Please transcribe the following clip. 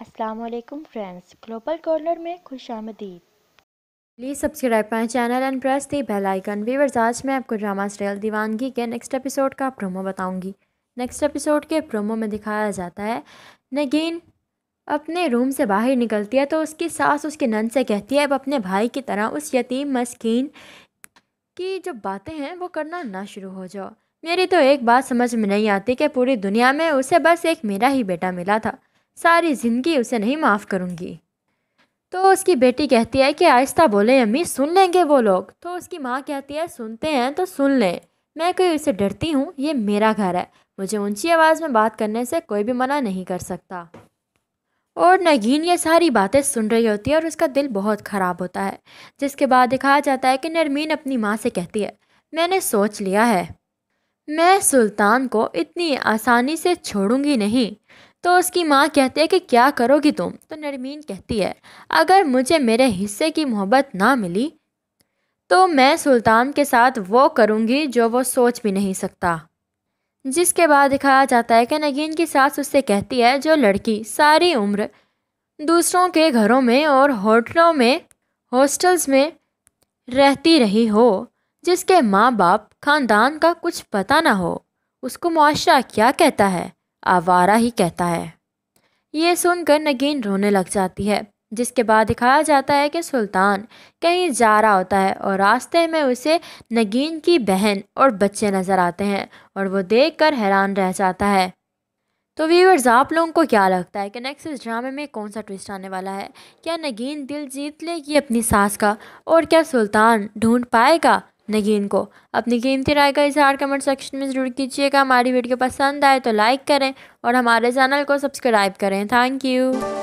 Aslam friends global corner में खुश आमदीद please subscribe my channel and press the bell icon viewers आज मैं आपको ड्रामा स्टाइल दीवानगी के नेक्स्ट एपिसोड का प्रोमो बताऊंगी नेक्स्ट एपिसोड के प्रोमो में दिखाया जाता है नगीन अपने रूम से बाहर निकलती है तो उसकी सास उसके नन से कहती है अब अपने भाई की तरह उस यतीम मस्किन की जो बातें हैं वो करना ना शुरू हो जाओ मेरी तो एक बात समझ में नहीं आती कि पूरी दुनिया में उसे बस एक मेरा ही बेटा मिला था सारी ज़िंदगी उसे नहीं माफ़ करूँगी तो उसकी बेटी कहती है कि आहिस्ता बोले अम्मी सुन लेंगे वो लोग तो उसकी माँ कहती है सुनते हैं तो सुन लें मैं कोई उसे डरती हूँ ये मेरा घर है मुझे ऊंची आवाज़ में बात करने से कोई भी मना नहीं कर सकता और नगीन ये सारी बातें सुन रही होती है और उसका दिल बहुत ख़राब होता है जिसके बाद दिखाया जाता है कि नरमीन अपनी माँ से कहती है मैंने सोच लिया है मैं सुल्तान को इतनी आसानी से छोड़ूंगी नहीं तो उसकी माँ कहती है कि क्या करोगी तुम तो नरमीन कहती है अगर मुझे मेरे हिस्से की मोहब्बत ना मिली तो मैं सुल्तान के साथ वो करूँगी जो वो सोच भी नहीं सकता जिसके बाद दिखाया जाता है कि नगीन की सास उससे कहती है जो लड़की सारी उम्र दूसरों के घरों में और होटलों में हॉस्टल्स में रहती रही हो जिसके माँ बाप खानदान का कुछ पता ना हो उसको मुआशरा क्या कहता है आवारा ही कहता है ये सुनकर नगीन रोने लग जाती है जिसके बाद दिखाया जाता है कि सुल्तान कहीं जा रहा होता है और रास्ते में उसे नगीन की बहन और बच्चे नज़र आते हैं और वो देख कर हैरान रह जाता है तो वीवर्स आप लोगों को क्या लगता है कि नेक्स्ट इस ड्रामे में कौन सा ट्विस्ट आने वाला है क्या नगीन दिल जीत लेगी अपनी सास का और क्या सुल्तान ढूंढ पाएगा नगीन को अपनी कीमती राय का इजहार कमेंट सेक्शन में ज़रूर कीजिएगा हमारी वीडियो पसंद आए तो लाइक करें और हमारे चैनल को सब्सक्राइब करें थैंक यू